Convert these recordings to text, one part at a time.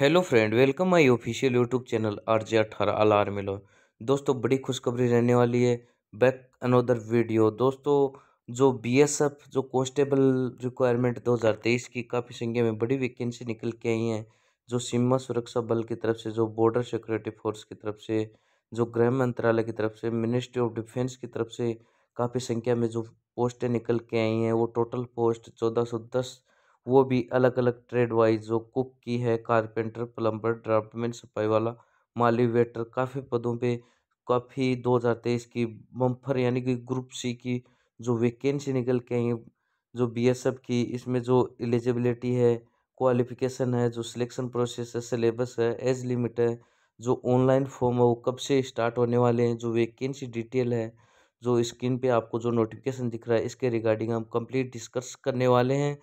hello friend welcome my official YouTube channel R J अठारह अलार मिलो दोस्तों बड़ी खुशखबरी रहने वाली है बैक अनोदर वीडियो दोस्तों जो बीएसएफ जो कॉन्स्टेबल रिक्वायरमेंट 2023 की काफ़ी संख्या में बड़ी वैकेंसी निकल के आई हैं जो सीमा सुरक्षा बल की तरफ से जो बॉर्डर सिक्योरिटी फोर्स की तरफ से जो गृह मंत्रालय की तरफ से मिनिस्ट्री ऑफ डिफेंस की तरफ से काफ़ी संख्या में जो पोस्टें निकल के आई हैं वो टोटल पोस्ट चौदह सौ दस वो भी अलग अलग ट्रेड वाइज जो कुक की है कारपेंटर प्लम्बर ड्राफ्टमैन सफाई वाला माली वेटर काफ़ी पदों पे काफ़ी दो हज़ार तेईस की बम्फर यानी कि ग्रुप सी की जो वैकेंसी निकल के आई जो बी एस एफ की इसमें जो एलिजिबिलिटी है क्वालिफिकेशन है जो सिलेक्शन प्रोसेस है सिलेबस है एज लिमिट है जो ऑनलाइन फॉर्म है वो कब से स्टार्ट होने वाले हैं जो वैकेंसी डिटेल है जो स्क्रीन पे आपको जो नोटिफिकेशन दिख रहा है इसके रिगार्डिंग हम कंप्लीट डिस्कस करने वाले हैं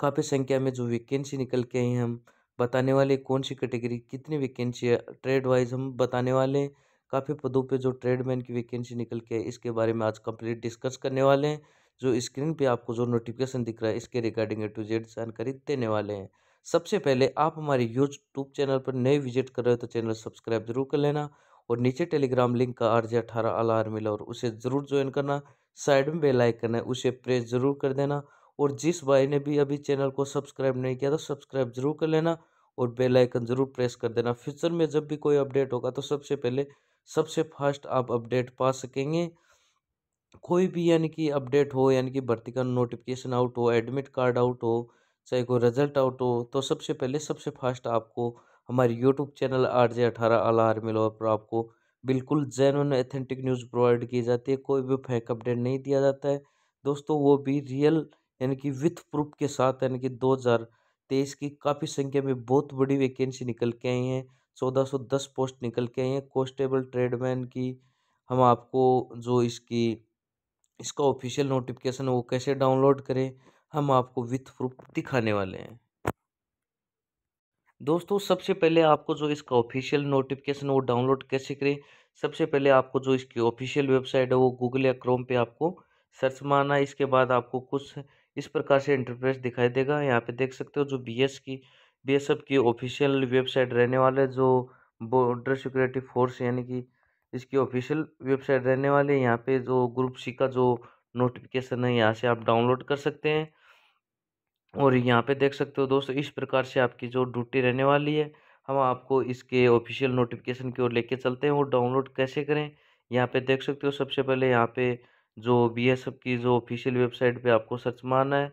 काफ़ी संख्या में जो वैकेंसी निकल के आई हैं हम बताने वाले कौन सी कैटेगरी कितनी वैकेंसी है ट्रेड वाइज हम बताने वाले हैं काफ़ी पदों पे जो ट्रेडमैन की वैकेंसी निकल के इसके बारे में आज कंप्लीट डिस्कस करने वाले हैं जो स्क्रीन पे आपको जो नोटिफिकेशन दिख रहा है इसके रिगार्डिंग ए टू जेड जानकारी देने वाले हैं सबसे पहले आप हमारे यूट्यूब चैनल पर नए विजिट कर रहे हो तो चैनल सब्सक्राइब जरूर कर लेना और नीचे टेलीग्राम लिंक का आर जे अठारह अलार्म मिला और उसे ज़रूर ज्वाइन करना साइड में बेल करना है उसे प्रेस जरूर कर देना और जिस भाई ने भी अभी चैनल को सब्सक्राइब नहीं किया तो सब्सक्राइब जरूर कर लेना और बेल आइकन ज़रूर प्रेस कर देना फ्यूचर में जब भी कोई अपडेट होगा तो सबसे पहले सबसे फास्ट आप अपडेट पा सकेंगे कोई भी यानी कि अपडेट हो यानी कि भर्ती का नोटिफिकेशन आउट हो एडमिट कार्ड आउट हो चाहे कोई रिजल्ट आउट हो तो सबसे पहले सबसे फास्ट आपको हमारे यूट्यूब चैनल आर जे अठारह अल आर्मी पर आपको बिल्कुल जेनवन ऑथेंटिक न्यूज़ प्रोवाइड की जाती है कोई भी फेक अपडेट नहीं दिया जाता है दोस्तों वो भी रियल यानी कि विथ प्रूफ के साथ यानी कि दो हज़ार तेईस की काफ़ी संख्या में बहुत बड़ी वैकेंसी निकल के आई हैं चौदह सौ दस पोस्ट निकल के आई हैं कॉन्स्टेबल ट्रेडमैन की हम आपको जो इसकी इसका ऑफिशियल नोटिफिकेशन है वो कैसे डाउनलोड करें हम आपको विथ प्रूफ दिखाने वाले हैं दोस्तों सबसे पहले आपको जो इसका ऑफिशियल नोटिफिकेशन वो डाउनलोड कैसे करें सबसे पहले आपको जो इसकी ऑफिशियल वेबसाइट है वो गूगल या क्रोम पे आपको सर्च मारना है इसके बाद आपको कुछ इस प्रकार से इंटरफेस दिखाई देगा यहाँ पे देख सकते हो जो बी एस की बी एस एफ की ऑफिशियल वेबसाइट रहने वाले जो बॉर्डर सिक्योरिटी फोर्स यानी कि इसकी ऑफिशियल वेबसाइट रहने वाली यहाँ पे जो ग्रुप सी का जो नोटिफिकेशन है यहाँ से आप डाउनलोड कर सकते हैं और यहाँ पे देख सकते हो दोस्तों इस प्रकार से आपकी जो ड्यूटी रहने वाली है हम आपको इसके ऑफिशियल नोटिफिकेशन की ओर लेके चलते हैं वो डाउनलोड कैसे करें यहाँ पे देख सकते हो सबसे पहले यहाँ पे जो बी एस एफ की जो ऑफिशियल वेबसाइट पे आपको सर्च मारना है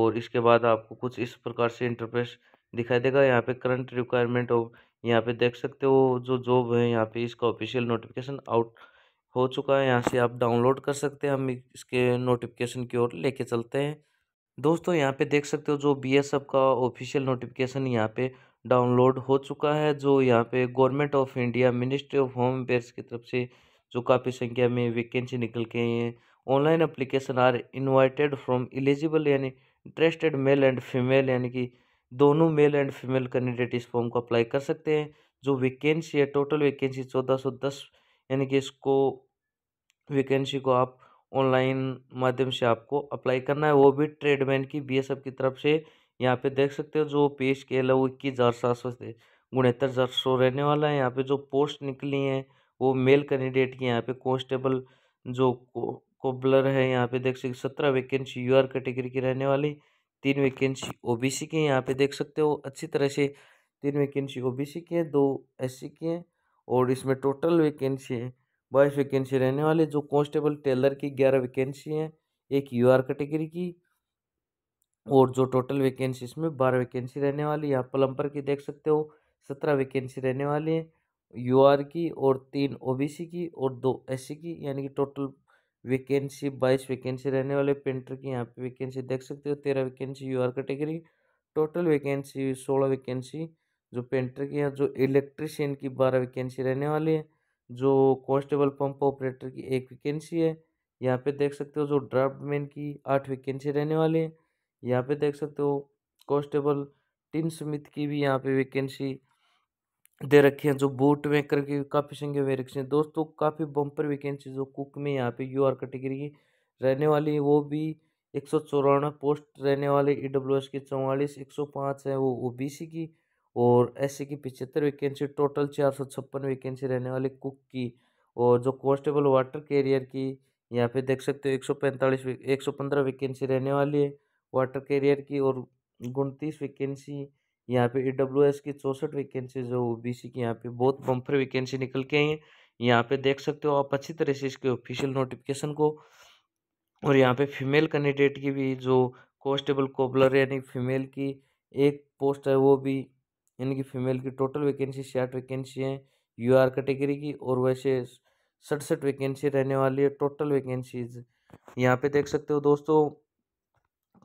और इसके बाद आपको कुछ इस प्रकार से इंटरफेस दिखाई देगा यहाँ पे करंट रिक्वायरमेंट और यहाँ पे देख सकते हो जो जॉब है यहाँ पे इसका ऑफिशियल नोटिफिकेशन आउट हो चुका है यहाँ से आप डाउनलोड कर सकते हैं हम इसके नोटिफिकेशन की ओर लेके चलते हैं दोस्तों यहाँ पे देख सकते हो जो बी एस एफ का ऑफिशियल नोटिफिकेशन यहाँ पे डाउनलोड हो चुका है जो यहाँ पे government of India ministry of home affairs की तरफ से जो काफ़ी संख्या में वैकेंसी निकल के हैं online application are invited from eligible यानी इंटरेस्टेड मेल एंड फीमेल यानी कि दोनों मेल एंड फीमेल कैंडिडेट इस फॉर्म को अप्लाई कर सकते हैं जो वैकेंसी है टोटल वैकेंसी चौदह सौ दस यानी कि इसको वैकेंसी को आप ऑनलाइन माध्यम से आपको अप्लाई करना है वो भी ट्रेडमैन की बीएसएफ की तरफ से यहाँ पे देख सकते हो जो पेश के है वो इक्कीस हज़ार सात सौ से उनहत्तर हज़ार सौ रहने वाला है यहाँ पे जो पोस्ट निकली हैं वो मेल कैंडिडेट की यहाँ पे कॉन्स्टेबल जो कोबलर है यहाँ पे देख सकते सत्रह वैकेंसी यू आर कैटेगरी की रहने वाली तीन वैकेंसी ओबीसी की यहाँ पे देख सकते हो अच्छी तरह से तीन वैकेंसी ओबीसी की है दो एससी की हैं और इसमें टोटल वैकेंसी है बाईस वैकेंसी रहने वाली जो कॉन्स्टेबल टेलर की ग्यारह वैकेंसी हैं एक यू आर कैटेगरी की और जो टोटल वैकेंसी इसमें बारह वैकेंसी रहने वाली है आप प्लम्बर की देख सकते हो सत्रह वैकेंसी रहने वाली है यू आर की और तीन ओ बी सी की और दो एस सी की यानी कि टोटल वैकेंसी बाईस वैकेंसी रहने वाले पेंटर की यहाँ पे वैकेंसी देख सकते हो तेरह vacancy U R category total vacancy सोलह वैकेंसी जो पेंटर की है जो इलेक्ट्रिशियन की बारह वैकेंसी रहने वाली है जो कॉन्स्टेबल पंप ऑपरेटर की एक वैकेंसी है यहाँ पे देख सकते हो जो ड्राफ्टमैन की आठ वैकेंसी रहने वाली है यहाँ पे देख सकते हो कॉन्स्टेबल टिन स्मिथ की भी यहाँ पे वैकेंसी दे रखे हैं जो बोट में करके काफ़ी संख्या में रखे हैं दोस्तों काफ़ी बम्पर वैकेंसी जो कुक में यहाँ पे यू आर कैटेगरी की रहने वाली है वो भी एक सौ चौरानवे पोस्ट रहने वाले ई डब्ल्यू एस की चौवालीस एक सौ पाँच है वो ओ बी सी की और एस सी की पिचहत्तर वैकेंसी टोटल चार सौ छप्पन वैकेंसी रहने वाली कुक की और जो कॉन्स्टेबल वाटर कैरियर की यहाँ पे देख सकते हो एक सौ पैंतालीस एक सौ पंद्रह वैकेंसी रहने वाली है वाटर कैरियर की और उनतीस वैकेंसी यहाँ पे ई डब्ल्यू एस की चौंसठ वैकेंसीज है ओ बी सी की यहाँ पे बहुत बम्फर वैकेंसी निकल के आई है यहाँ पे देख सकते हो आप अच्छी तरह से इसके ऑफिशियल नोटिफिकेशन को और यहाँ पे फीमेल कैंडिडेट की भी जो कॉन्स्टेबल कोबलर यानी फीमेल की एक पोस्ट है वो भी यानी कि फीमेल की टोटल वैकेंसी छियाठ वैकेंसी है यू आर कैटेगरी की और वैसे सड़सठ वैकेंसी रहने वाली है टोटल वैकेंसीज यहाँ पे देख सकते हो दोस्तों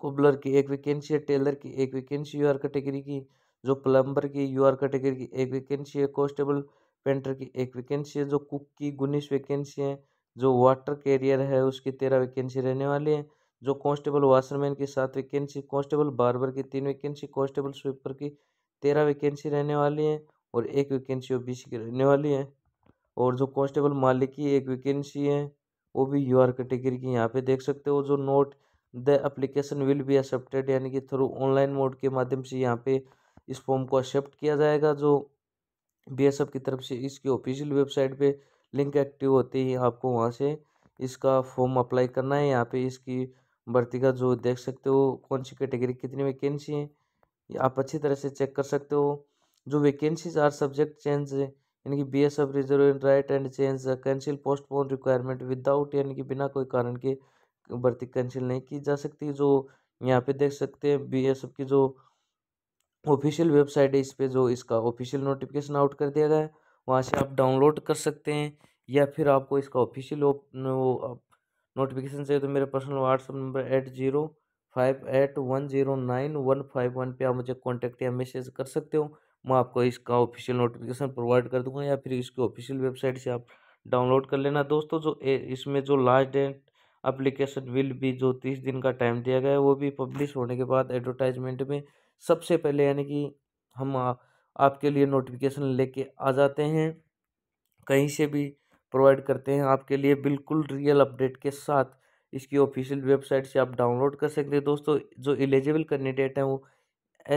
कुबलर की एक वैकेंसी है टेलर की एक वैकेंसी यू आर कैटेगरी की जो प्लम्बर की यू आर कैटेगरी की एक वैकेंसी है कॉन्स्टेबल पेंटर की एक वैकेंसी है जो कुक की उन्नीस वैकेंसी है जो वाटर कैरियर है उसकी तेरह वैकेंसी रहने वाली है जो कांस्टेबल वाशरमैन की सात वैकेंसी कांस्टेबल बारबर की तीन वैकेंसी कांस्टेबल स्वीपर की तेरह वैकेंसी रहने वाली है और एक वैकेंसी ओ बी की रहने वाली है और जो कांस्टेबल मालिक की एक वैकेंसी है वो भी यू आर कैटेगरी की यहाँ पे देख सकते हो जो note the application will be accepted यानी कि थ्रू ऑनलाइन मोड के माध्यम से यहाँ पे इस फॉर्म को एक्सेप्ट किया जाएगा जो बी की तरफ से इसकी ऑफिशियल वेबसाइट पे लिंक एक्टिव होते ही आपको वहाँ से इसका फॉर्म अप्लाई करना है यहाँ पे इसकी भर्ती का जो देख सकते हो कौन सी कैटेगरी कितनी वैकेंसी हैं आप अच्छी तरह से चेक कर सकते हो जो वैकेंसीज आर सब्जेक्ट चेंज है यानी कि B S F reserve right and change cancel postpone requirement without यानी कि बिना कोई कारण के भर्ती कैंसिल नहीं की जा सकती जो यहाँ पे देख सकते हैं बी एस एफ की जो ऑफिशियल वेबसाइट है इस पर जो इसका ऑफिशियल नोटिफिकेशन आउट कर दिया गया है वहाँ से आप डाउनलोड कर सकते हैं या फिर आपको इसका ऑफिशियल वो नोटिफिकेशन चाहिए तो मेरे personal WhatsApp number eight zero five eight one zero nine one five one पर आप मुझे कॉन्टैक्ट या मैसेज कर सकते हो मैं आपको इसका ऑफिशियल नोटिफिकेशन प्रोवाइड कर दूंगा या फिर इसकी ऑफिशियल वेबसाइट से आप डाउनलोड कर लेना दोस्तों जो इसमें जो लास्ट डेट अप्लीकेशन विल भी जो तीस दिन का टाइम दिया गया है वो भी पब्लिश होने के बाद एडवर्टाइजमेंट में सबसे पहले यानी कि हम आ, आपके लिए नोटिफिकेशन लेके आ जाते हैं कहीं से भी प्रोवाइड करते हैं आपके लिए बिल्कुल रियल अपडेट के साथ इसकी ऑफिशियल वेबसाइट से आप डाउनलोड कर सकते हैं दोस्तों जो एलिजिबल कैंडिडेट हैं वो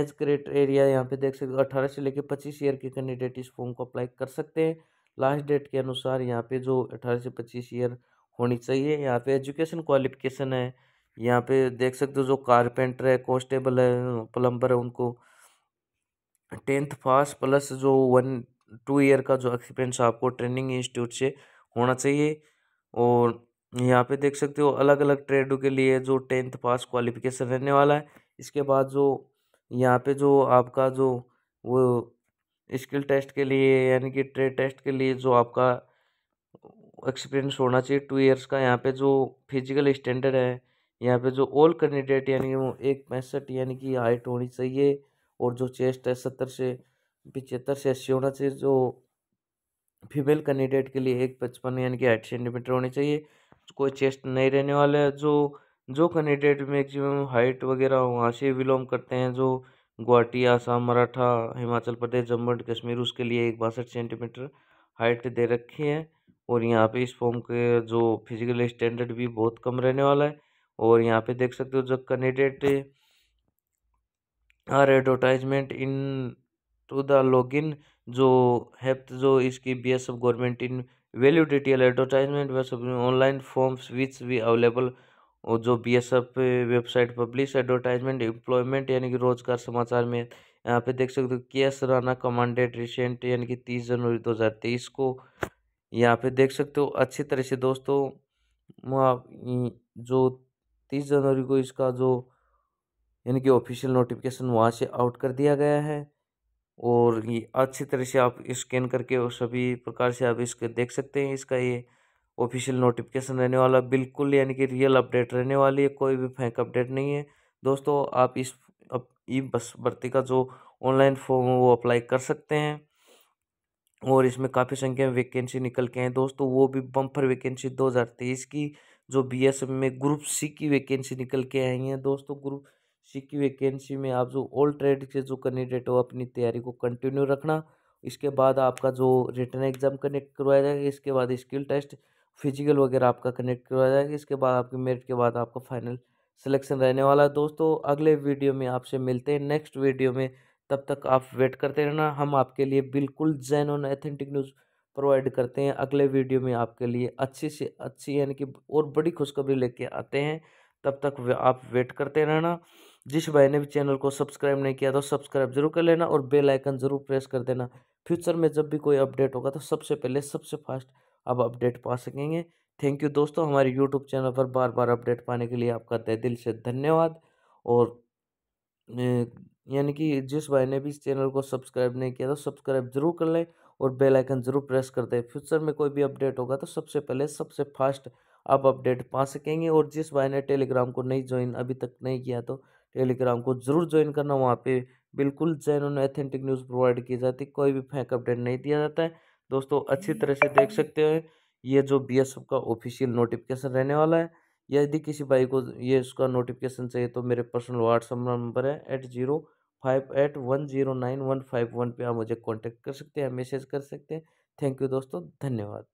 एज ग्रेट एरिया यहाँ पे देख सकते हो अठारह से लेकर पच्चीस ईयर के कैंडिडेट इस फॉर्म को अप्लाई कर सकते हैं लास्ट डेट के अनुसार यहाँ पे जो अठारह से पच्चीस ईयर होनी चाहिए यहाँ पे एजुकेशन क्वालिफिकेशन है यहाँ पे देख सकते हो जो कारपेंटर है कॉन्स्टेबल है प्लम्बर है उनको टेंथ पास प्लस जो वन टू ईयर का जो एक्सपीरियंस आपको ट्रेनिंग इंस्टीट्यूट से होना चाहिए और यहाँ पे देख सकते हो अलग अलग ट्रेडों के लिए जो टेंथ पास क्वालिफिकेशन रहने वाला है इसके बाद जो यहाँ पे जो आपका जो वो स्किल टेस्ट के लिए यानी कि ट्रेड टेस्ट के लिए जो आपका एक्सपीरियंस होना चाहिए टू ईयर्स का यहाँ पे जो फिजिकल स्टैंडर्ड है यहाँ पे जो ऑल कैंडिडेट यानी वो एक पैंसठ यानी कि हाइट होनी चाहिए और जो चेस्ट है सत्तर से पिचहत्तर से अस्सी होना चाहिए जो फीमेल कैंडिडेट के लिए एक पचपन यानी कि आठ सेंटीमीटर होनी चाहिए कोई चेस्ट नहीं रहने वाला है जो जो कैंडिडेट मैक्सिमम हाइट वगैरह वहाँ से बिलोंग करते हैं जो गुवाहाटी आसाम मराठा हिमाचल प्रदेश जम्मू एंड कश्मीर उसके लिए एक बासठ सेंटीमीटर हाइट दे रखी है और यहाँ पे इस फॉर्म के जो फिजिकल स्टैंडर्ड भी बहुत कम रहने वाला है और यहाँ पे देख सकते हो जो candidate are advertisement in to the in जो हेप्थ जो इसकी B S F government in value detail advertisement online forms which भी अवेलेबल और जो B S F website publish advertisement employment यानी कि रोजगार समाचार में यहाँ पे देख सकते हो के एस राना कमांडेड रिसेंट यानी कि तीस जनवरी दो हज़ार तेईस को यहाँ पे देख सकते हो अच्छी तरह से दोस्तों जो तीस जनवरी को इसका जो यानी कि ऑफिशियल नोटिफिकेशन वहाँ से आउट कर दिया गया है और ये अच्छी तरह से आप स्कैन करके और सभी प्रकार से आप इसके देख सकते हैं इसका ये ऑफिशियल नोटिफिकेशन रहने वाला बिल्कुल यानी कि रियल अपडेट रहने वाली है कोई भी फेंक अपडेट नहीं है दोस्तों आप इस अब ई बस भर्ती का जो ऑनलाइन फॉर्म वो अप्लाई कर सकते हैं और इसमें काफ़ी संख्या में वैकेंसी निकल के हैं दोस्तों वो भी बम्पर वैकेंसी दो हज़ार तेईस की जो बी एस एम में ग्रुप सी की वैकेंसी निकल के आई है दोस्तों ग्रुप सी की वैकेंसी में आप जो ओल्ड ट्रेड से जो कैंडिडेट हो अपनी तैयारी को कंटिन्यू रखना इसके बाद आपका जो रिटर्न एग्ज़ाम कनेक्ट करवाया जाएगा इसके बाद स्किल टेस्ट फिजिकल वगैरह आपका कनेक्ट करवाया जाएगा इसके बाद आपके मेरिट के बाद आपका फाइनल सिलेक्शन रहने वाला है दोस्तों अगले वीडियो में आपसे मिलते हैं नेक्स्ट वीडियो में तब तक आप वेट करते रहना हम आपके लिए बिल्कुल जैन और एथेंटिक न्यूज़ प्रोवाइड करते हैं अगले वीडियो में आपके लिए अच्छी से अच्छी यानी कि और बड़ी खुशखबरी लेके आते हैं तब तक वे आप वेट करते रहना जिस भाई ने भी चैनल को सब्सक्राइब नहीं किया तो सब्सक्राइब जरूर कर लेना और बेल आइकन ज़रूर प्रेस कर देना फ्यूचर में जब भी कोई अपडेट होगा तो सबसे पहले सबसे फास्ट आप अपडेट पा सकेंगे थैंक यू दोस्तों हमारे यूट्यूब चैनल पर बार बार अपडेट पाने के लिए आपका तय दिल से धन्यवाद और ए, यानी कि जिस भाई ने भी इस चैनल को सब्सक्राइब नहीं किया तो सब्सक्राइब जरूर कर लें और बेल आइकन जरूर प्रेस कर दें फ्यूचर में कोई भी अपडेट होगा तो सबसे पहले सबसे फास्ट आप अपडेट पा सकेंगे और जिस भाई ने टेलीग्राम को नहीं ज्वाइन अभी तक नहीं किया तो टेलीग्राम को जरूर ज्वाइन करना वहाँ पर बिल्कुल जैन ऑथेंटिक न्यूज़ प्रोवाइड की जाती कोई भी फेंक अपडेट नहीं दिया जाता है दोस्तों अच्छी तरह से देख सकते हैं ये जो बी का ऑफिशियल नोटिफिकेशन रहने वाला है यदि किसी भाई को ये उसका नोटिफिकेशन चाहिए तो मेरे पर्सनल व्हाट्सअप नंबर है eight zero five eight one zero nine one five one पर आप मुझे कॉन्टेक्ट कर सकते हैं मैसेज कर सकते हैं थैंक यू दोस्तों धन्यवाद